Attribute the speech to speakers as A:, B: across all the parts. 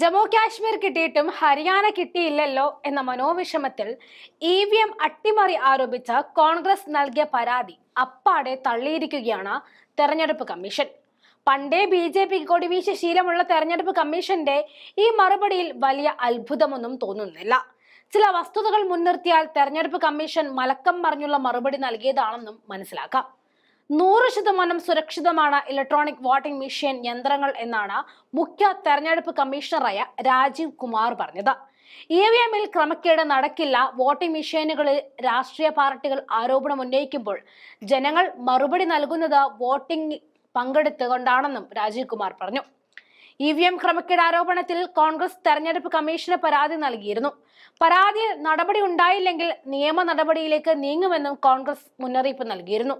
A: ജമ്മു കാശ്മീർ കിട്ടിയിട്ടും ഹരിയാന കിട്ടിയില്ലല്ലോ എന്ന മനോവിഷമത്തിൽ ഇ വി എം അട്ടിമറി ആരോപിച്ച കോൺഗ്രസ് നൽകിയ പരാതി അപ്പാടെ തള്ളിയിരിക്കുകയാണ് തെരഞ്ഞെടുപ്പ് കമ്മീഷൻ പണ്ടേ ബി ജെ പിക്ക് കൊടിവീശ ശീലമുള്ള തെരഞ്ഞെടുപ്പ് കമ്മീഷന്റെ ഈ മറുപടിയിൽ വലിയ അത്ഭുതമൊന്നും തോന്നുന്നില്ല ചില വസ്തുതകൾ മുൻനിർത്തിയാൽ തെരഞ്ഞെടുപ്പ് കമ്മീഷൻ മലക്കം മറിഞ്ഞുള്ള മറുപടി നൽകിയതാണെന്നും മനസ്സിലാക്കാം നൂറ് ശതമാനം സുരക്ഷിതമാണ് ഇലക്ട്രോണിക് വോട്ടിംഗ് മെഷീൻ യന്ത്രങ്ങൾ എന്നാണ് മുഖ്യ തെരഞ്ഞെടുപ്പ് കമ്മീഷണറായ രാജീവ് കുമാർ പറഞ്ഞത് ഇ വി എമ്മിൽ ക്രമക്കേട് നടക്കില്ല വോട്ടിംഗ് മെഷീനുകളിൽ രാഷ്ട്രീയ പാർട്ടികൾ ആരോപണം ഉന്നയിക്കുമ്പോൾ ജനങ്ങൾ മറുപടി നൽകുന്നത് വോട്ടിംഗ് പങ്കെടുത്തുകൊണ്ടാണെന്നും രാജീവ് കുമാർ പറഞ്ഞു ഇ വി എം ക്രമക്കേട് ആരോപണത്തിൽ കോൺഗ്രസ് തെരഞ്ഞെടുപ്പ് കമ്മീഷന് പരാതി നൽകിയിരുന്നു പരാതി നടപടി ഉണ്ടായില്ലെങ്കിൽ നിയമ നടപടിയിലേക്ക് നീങ്ങുമെന്നും കോൺഗ്രസ് മുന്നറിയിപ്പ് നൽകിയിരുന്നു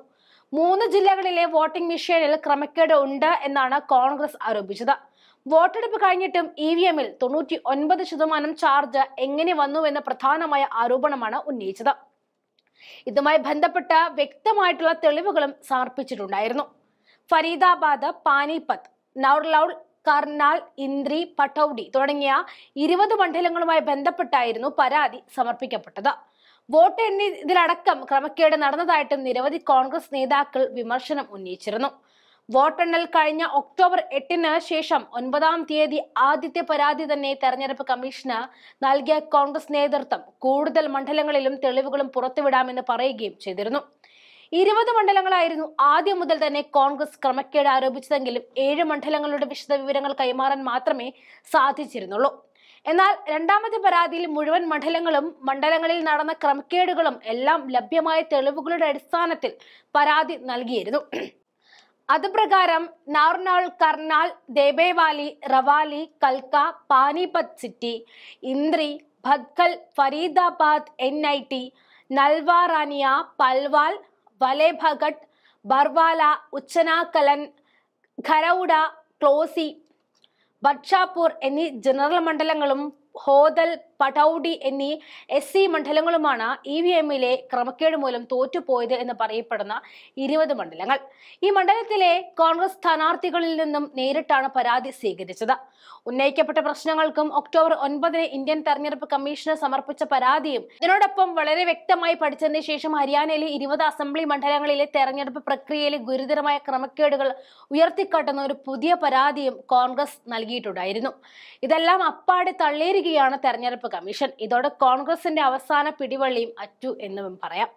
A: മൂന്ന് ജില്ലകളിലെ വോട്ടിംഗ് മെഷീനിൽ ക്രമക്കേട് ഉണ്ട് എന്നാണ് കോൺഗ്രസ് ആരോപിച്ചത് വോട്ടെടുപ്പ് കഴിഞ്ഞിട്ടും ഇ വി എമ്മിൽ തൊണ്ണൂറ്റി ഒൻപത് ശതമാനം ചാർജ് എങ്ങനെ വന്നു എന്ന പ്രധാനമായ ആരോപണമാണ് ഉന്നയിച്ചത് ഇതുമായി ബന്ധപ്പെട്ട വ്യക്തമായിട്ടുള്ള തെളിവുകളും സമർപ്പിച്ചിട്ടുണ്ടായിരുന്നു ഫരീദാബാദ് പാനിപത്ത് നൌർലൌൾ കർണാൽ ഇന്ദ്രി പട്ടൌഡി തുടങ്ങിയ ഇരുപത് മണ്ഡലങ്ങളുമായി ബന്ധപ്പെട്ടായിരുന്നു പരാതി സമർപ്പിക്കപ്പെട്ടത് വോട്ട് ഇതിലടക്കം ക്രമക്കേട് നടന്നതായിട്ടും നിരവധി കോൺഗ്രസ് നേതാക്കൾ വിമർശനം ഉന്നയിച്ചിരുന്നു വോട്ടെണ്ണൽ കഴിഞ്ഞ ഒക്ടോബർ എട്ടിന് ശേഷം ഒൻപതാം തീയതി ആദ്യത്തെ പരാതി തന്നെ തെരഞ്ഞെടുപ്പ് കമ്മീഷന് നൽകിയ കോൺഗ്രസ് നേതൃത്വം കൂടുതൽ മണ്ഡലങ്ങളിലും തെളിവുകളും പുറത്തുവിടാമെന്ന് പറയുകയും ചെയ്തിരുന്നു ഇരുപത് മണ്ഡലങ്ങളായിരുന്നു ആദ്യം മുതൽ തന്നെ കോൺഗ്രസ് ക്രമക്കേട് ആരോപിച്ചതെങ്കിലും ഏഴ് മണ്ഡലങ്ങളുടെ വിശദവിവരങ്ങൾ കൈമാറാൻ മാത്രമേ സാധിച്ചിരുന്നുള്ളൂ എന്നാൽ രണ്ടാമത്തെ പരാതിയിൽ മുഴുവൻ മണ്ഡലങ്ങളും മണ്ഡലങ്ങളിൽ നടന്ന ക്രമക്കേടുകളും എല്ലാം ലഭ്യമായ തെളിവുകളുടെ അടിസ്ഥാനത്തിൽ പരാതി നൽകിയിരുന്നു അതുപ്രകാരം നാർനാൾ കർണാൾ ദേബേവാലി റവാലി കൽക്ക Panipat city Indri Badkhal Faridabad N I T നൽവാറാനിയ പൽവാൽ വലേഭഗട്ട് ബർവാല ഉച്ചനാകലൻ ഖരൌഡ ക്ലോസി ബദ്ഷാപൂർ എന്നീ ജനറൽ മണ്ഡലങ്ങളും ഹോദൽ പടൌഡി എന്നീ എസ് സി മണ്ഡലങ്ങളുമാണ് ഇ e വി എമ്മിലെ ക്രമക്കേട് മൂലം തോറ്റുപോയത് എന്ന് പറയപ്പെടുന്ന ഇരുപത് മണ്ഡലങ്ങൾ ഈ മണ്ഡലത്തിലെ കോൺഗ്രസ് സ്ഥാനാർത്ഥികളിൽ നിന്നും നേരിട്ടാണ് പരാതി സ്വീകരിച്ചത് ഉന്നയിക്കപ്പെട്ട പ്രശ്നങ്ങൾക്കും ഒക്ടോബർ ഒൻപതിന് ഇന്ത്യൻ തെരഞ്ഞെടുപ്പ് കമ്മീഷന് സമർപ്പിച്ച പരാതിയും ഇതിനോടൊപ്പം വളരെ വ്യക്തമായി പഠിച്ചതിന് ശേഷം ഹരിയാനയിലെ ഇരുപത് അസംബ്ലി മണ്ഡലങ്ങളിലെ തെരഞ്ഞെടുപ്പ് പ്രക്രിയയിലെ ഗുരുതരമായ ക്രമക്കേടുകൾ ഉയർത്തിക്കാട്ടുന്ന ഒരു പുതിയ പരാതിയും കോൺഗ്രസ് നൽകിയിട്ടുണ്ടായിരുന്നു ഇതെല്ലാം അപ്പാടെ തള്ളേരുകയാണ് തെരഞ്ഞെടുപ്പ് കമ്മീഷൻ ഇതോടെ കോൺഗ്രസിന്റെ അവസാന പിടിവള്ളിയും അറ്റു എന്നും പറയാം